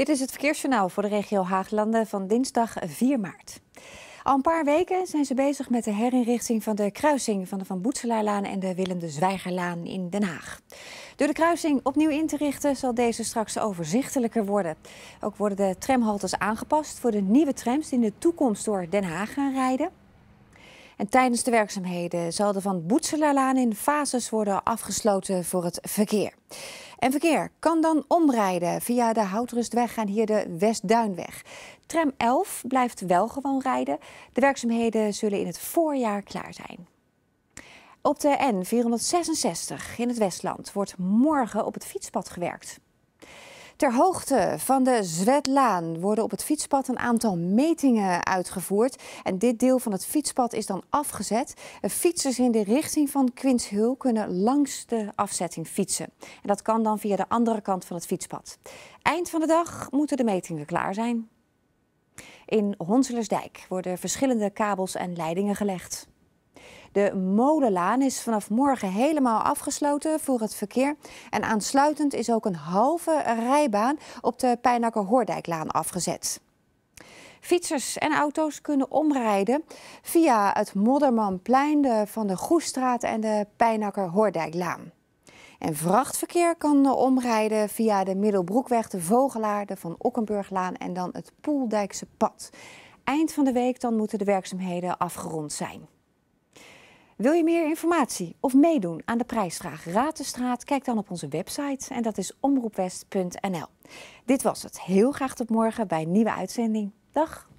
Dit is het verkeersjournaal voor de regio Haaglanden van dinsdag 4 maart. Al een paar weken zijn ze bezig met de herinrichting van de kruising van de Van Boetselaarlaan en de Willem de Zwijgerlaan in Den Haag. Door de kruising opnieuw in te richten zal deze straks overzichtelijker worden. Ook worden de tramhaltes aangepast voor de nieuwe trams die in de toekomst door Den Haag gaan rijden. En tijdens de werkzaamheden zal de Van Boetselaarlaan in fases worden afgesloten voor het verkeer. En verkeer kan dan omrijden via de Houtrustweg en hier de Westduinweg. Tram 11 blijft wel gewoon rijden. De werkzaamheden zullen in het voorjaar klaar zijn. Op de N466 in het Westland wordt morgen op het fietspad gewerkt. Ter hoogte van de Zwetlaan worden op het fietspad een aantal metingen uitgevoerd. En dit deel van het fietspad is dan afgezet. Eh, fietsers in de richting van Quinshul kunnen langs de afzetting fietsen. En dat kan dan via de andere kant van het fietspad. Eind van de dag moeten de metingen klaar zijn. In Honselersdijk worden verschillende kabels en leidingen gelegd. De Molenlaan is vanaf morgen helemaal afgesloten voor het verkeer. En aansluitend is ook een halve rijbaan op de Pijnakker-Hoordijklaan afgezet. Fietsers en auto's kunnen omrijden via het Moddermanplein, de Van de Goestraat en de Pijnakker-Hoordijklaan. En vrachtverkeer kan omrijden via de Middelbroekweg, de Vogelaar, de Van Okkenburglaan en dan het Poeldijkse pad. Eind van de week dan moeten de werkzaamheden afgerond zijn. Wil je meer informatie of meedoen aan de prijsvraag Raad de Straat? Kijk dan op onze website en dat is omroepwest.nl. Dit was het. Heel graag tot morgen bij een nieuwe uitzending. Dag!